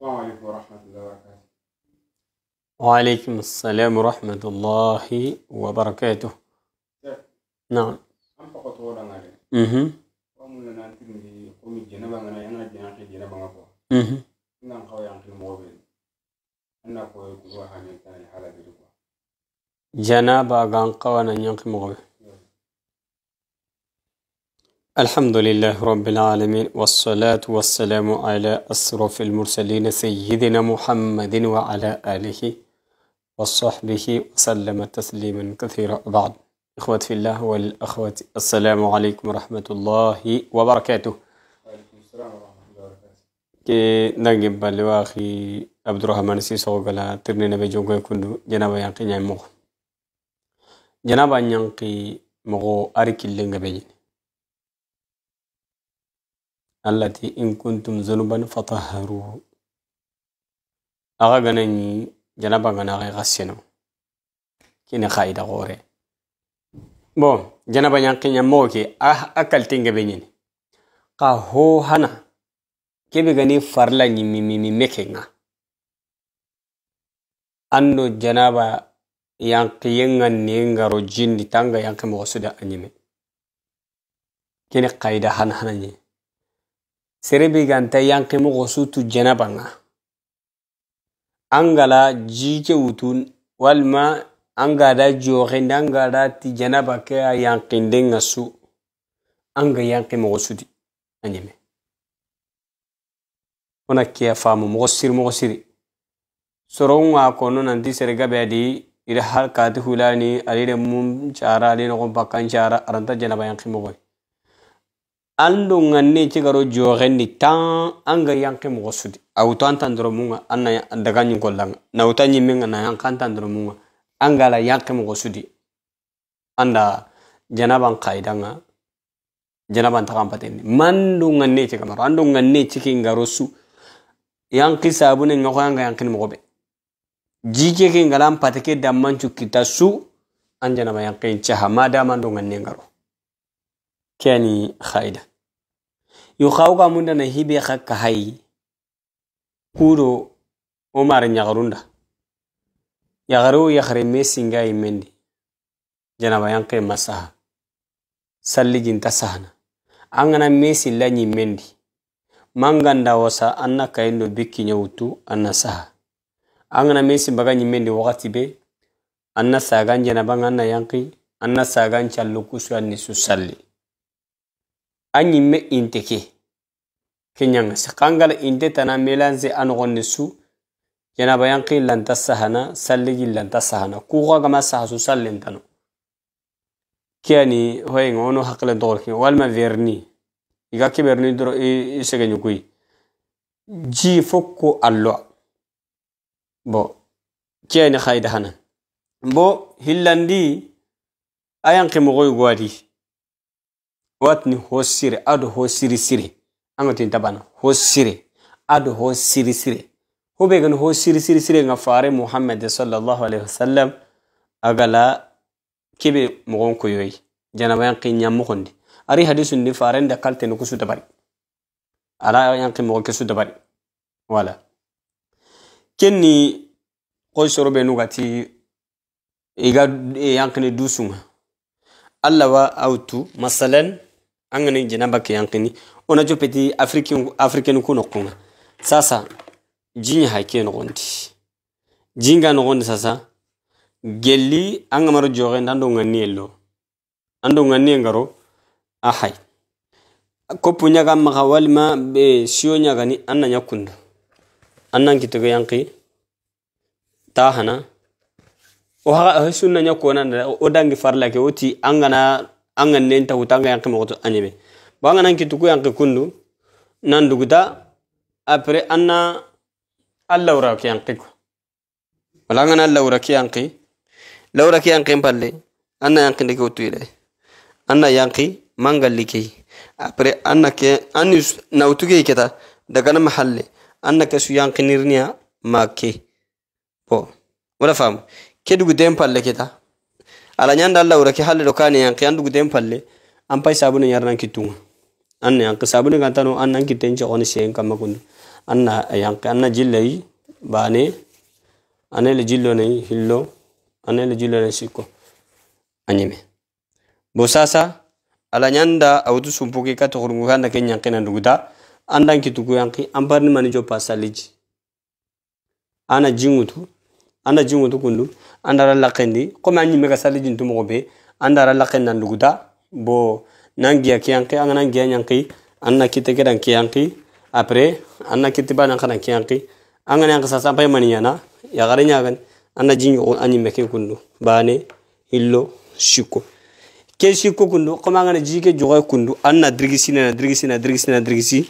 وعليكم ورحمة الله وبركاته وعليكم السلام ورحمة الله وبركاته نعم أم فقط ولا غير أمم ومن نانتي من قوم الجنب أنا أنا جناح الجنب ما هو أمم نعم خوي عن كل موبيل أنا خوي واحد من تاني حالة بيرقوا جنابا عن قوانا ينقي موبيل الحمد لله رب العالمين والصلاة والسلام على أسرف المرسلين سيدنا محمد وعلى آله وصحبه وسلم تسليما كثيرا بعد إخوة في الله والأخوات السلام عليكم ورحمة الله وبركاته كي نجيب بالواخي عبد الرحمن سيسو قال ترني نبي jongo kundu janaba ينقي نعمو mo ينقي مغو أريك اللي allati in kuntum zunuban fatahharu aga ganani janaba gana ga gaseno kini khaida gore bon janaba nyanki nyamoke ah akal tinga benyini ka ho hana kebe gani farla ni mi mekenga anno janaba yankiyenga nenga jindi tanga yanki suda anyime kini kaida hana hana ni Serebi ganta yang mogo Gosu tu jena banga. Angala jike utun walma angada Jorin angada ti jena ke a yang kendeng asu. Angga yang yanke gosu di. Anjeme. Ona kia famu a faamu mogo kono nanti serega bedi ira hal kati hulani alire mum cara ali nogon bakkan cara aranta bayang ando nganne ci garo joxendi tan anga yanke mo sudi awto antandro munga anna ya, daga nyi na uta nyi menga na yanka antandro munga anga la yanke mo anda janaban qaidanga janaban takan patenni mandu nganne ci kamaro ando nganne ci ki ngaro su yanki sabune ngako anga yankin mo be jike ke ngalam patake damman kita su anjanaba ma ci hamada mandu nganne ngaro kani khaida yo xawga mundana hibe xa kahayi kuro wo mara ɲaxarunda yaxare wo yaxare me singa yi mendi janaba yanxe ma saha salliginta sahana a gana me silla ɲi mendi manganda wasa an na kayin do bikkiɲe wutu an na saha a gana me simbaga ɲi mendi waxati be an na sagan janaban an na yanxi an na sagan callu kusu an ni su salli anyimme inte ke kenyanga sikangala inte tana melanze anogonne su yana yanki lanta sahana salligi lanta sahana kuxa gama sahasu sallentano keani hoyinga wono hakilen toxolke walma verni iga keberni doro i segeñukuyi ji fokko alloa bo keani xayida hanan bo hillandi a yanki moxoy goadi watni ho sire ado ho siri sire angatin taban ho sire ado ho siri sire sire nga fare muhammad sallallahu alaihi wasallam agala kebe mogon ko yoy janaba yanqi nyammo kondi ari hadisu ni faren da kalte no kusu dabari ala yanqi mogon kesu dabari wala kenni koy sorobe nugati iga e yankini dusunga allawa autu masalan an gani janaba ke yankini ona jo peti african african ku no kunga sasa jinya hake no gondi jinga no gondi sasa gelli an gamaro joxe ndando ngani ello ando ngani ngaro ahay kopu nyaga maga walma be sio nyaga ni anna nyakundo annan kitogo yanki tahana o sunna nyakona o farla ke oti angana angan nen ta huta angan yanki mogoto anyeme bo angan anki tuku yanki kundu nan duguta apre anna alla wura ki yanki ko wala angan alla wura ki yanki la wura ki yanki palle anna yanki ndike hutu ile anna yanki mangalli kei apre anna ke anni na hutu kei keta daga na mahalle anna ke su yanki nirniya ma ke bo wala famu ke duguten palle keta ala nyanda laura ki halle do kane yanki andu gudem palle an pay sabune yarnan kitunga anna yanki sabune gantano nan kiten ce on sen kamma kun anna yanki anna jillai bane anele jillo ne hillo anele jillo ne sikko anyime bo sasa ala nyanda awtu sumpuki ka tokhurungu kanda ken yanki nan duguta andan kituku yanki an parni mani jo pasaliji ana jingutu anda tu kundu anda ra lakendi ko ma ñimme ka sali jintu mogo be ra laken nan luguda, bo nangi ya kiyanki anga nangi ya nyanki anna kite kedan kiyanki apre anna kite ba nangka kadan kiyanki anga nangka sa sampai ya kare nyagan anda jingu a ñimme ke kundu bane illo shiko ke shiko kundu comme anga na jike jogoy kundu anna drigisi na drigisi na drigisi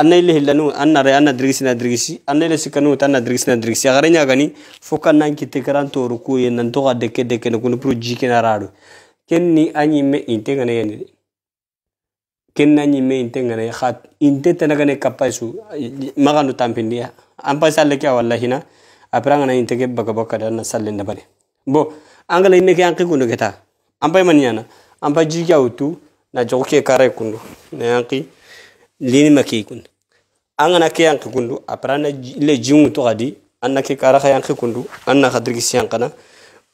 anna ile hillanu anna re anna dirgisi na dirgisi anna ile sikanu anna dirgisi na dirgisi agare nya gani foka nan ki tekran to ruku ye nan to deke deke ne kunu pro jike na raru kenni anyi me inte ngane yene kenna anyi me inte ngane khat inte tana gane kapasu maganu ya ampa salle kya wallahi na apra ngana inte ke baka baka da na salle na bale bo angala inne ke anki kunu geta ampa maniana ampa jike autu na jokke kare kunu ne anki lini make kun an kana ke yanki kundu après an ile jingu to kadi an na ke yang ka kundu an na kadirgi kana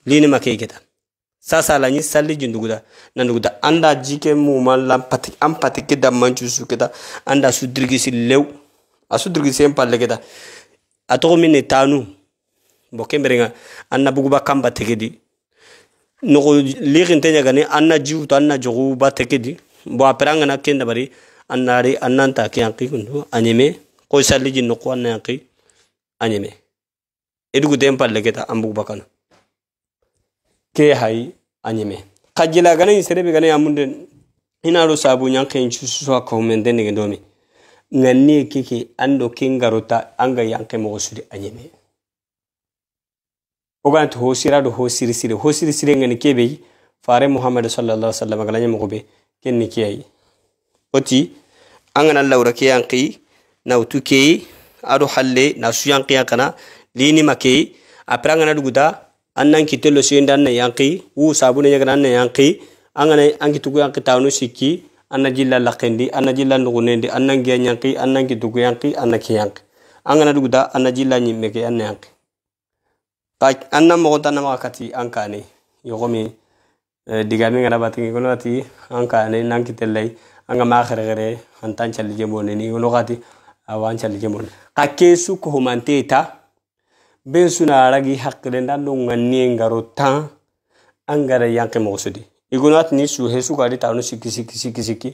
lini make geta sasa la ni salli jinduguda nanduguda anda jike mu malla pati am pati keda manchu su keda anda su dirgi si lew asu dirgi sem palle keda atogo min tanu boke merenga anna buguba kamba tekedi nogo ligin tenya gane anna jiu to anna jogu ba tekedi bo après an kana kenda bari annaari annanta kiyanki kundu anyeme koy salliji nokku annayanki anyeme edugu den palle keta ambugu bakanu ke hay anyeme kajila gana yin serebe gana yamun den ina ro sabu nyanke yin chusuwa kaw men den nige domi nganni e kiki ando kingarota anga yanke mo suri anyeme ogant ho sirado ho sirisire ho sirisire ngani kebe fare muhammad sallallahu alaihi wasallam gala nyamugo be kenni kiyai oti angana laura ke yanki na utu ke ado halle na su yanki yankana lini make apra angana duguta annan kitelo su sabune anna jilla jilla yanki annan yanki anna nama kati ankane yogomi eh, digami ngana batingi anga ma khargare antan chal jemone ni gati awan chal jemone ka kesu ko humante ta ben suna ragi hakre ndan no ngani ngaro tan angara yanke mosudi igunat ni su hesu gari tanu siki siki siki siki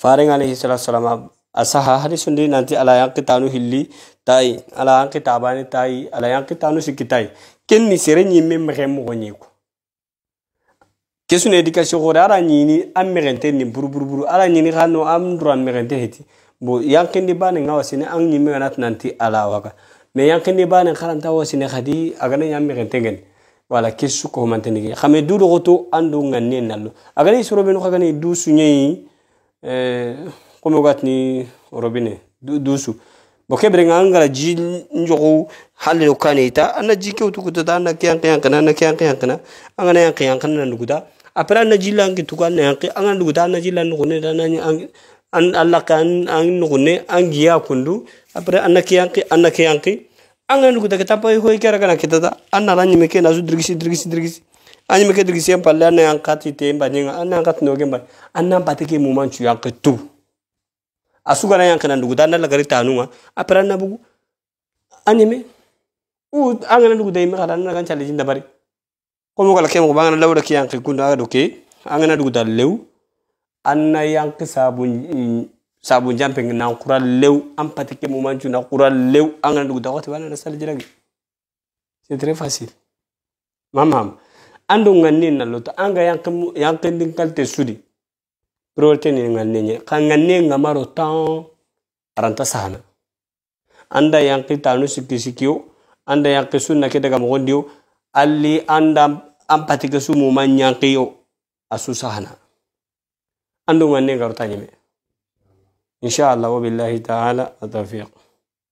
faring alaihi salam asaha hari sundi nanti ala yang kitanu hilli tai ala yang kitabani tai ala yang kitanu tai ken ni sere nyimme mhe mo ko kesuna éducation gore ara ñini a mexente buru. buru ara ñini xa no a ndura mexente heti bo yankindi bane nga wasine an ñimme gana tinanti ala waka mais yankindi bane xaranta wasine xadi agana ña mexente ngene wala kesu ko mantenigi xame eh, du doxoto an do nganne nallo agana i sorobenu xagana i du suñeyi comme ogatini robine dusu du bo beri nga ngara ji njogu halle lo kaneta ana ji ke utukuta da anna ke yankan yankan anna ke yankan anga angana yankan kana na nuguda apra na ji langi tuka anna yankan angana nuguda anna ji lan nugune da anna an alla kan an nugune ang giya kundu apra anna ke yankan anna ke yankan angana nuguda ke tapai hoy kera kana ana anna ranyi meke nazu drigisi drigisi dirgisi anyi meke dirgisi en ya palle anna yankati te mbanyenga anna yankati noge mbanye anna bateke mumanchu tu asugana yan kana ndugu dana lagari tanunga apera na bugu anime u angana ndugu dai mekala na kan challenge ndabari mo kala kemo bangana lawra ki yan kunda aga doke angana ndugu dal lew anna yan sabun sabun jumping na kura lew am patike mo manju na kura lew angana ndugu dawati wala na sal jiragi c'est très facile mamam andu ngani na loto anga yan yan kendin kalte sudi Prote ni ngalne nye ka ngalne ngamaro tan aranta sahana anda yang kita nu sikki sikiyo anda yang ke sunna ke daga mogondiyo Ali anda ampati ke sumu manyanqiyo asu sahana andu ngalne garota Allah wa billahi ta'ala atafiq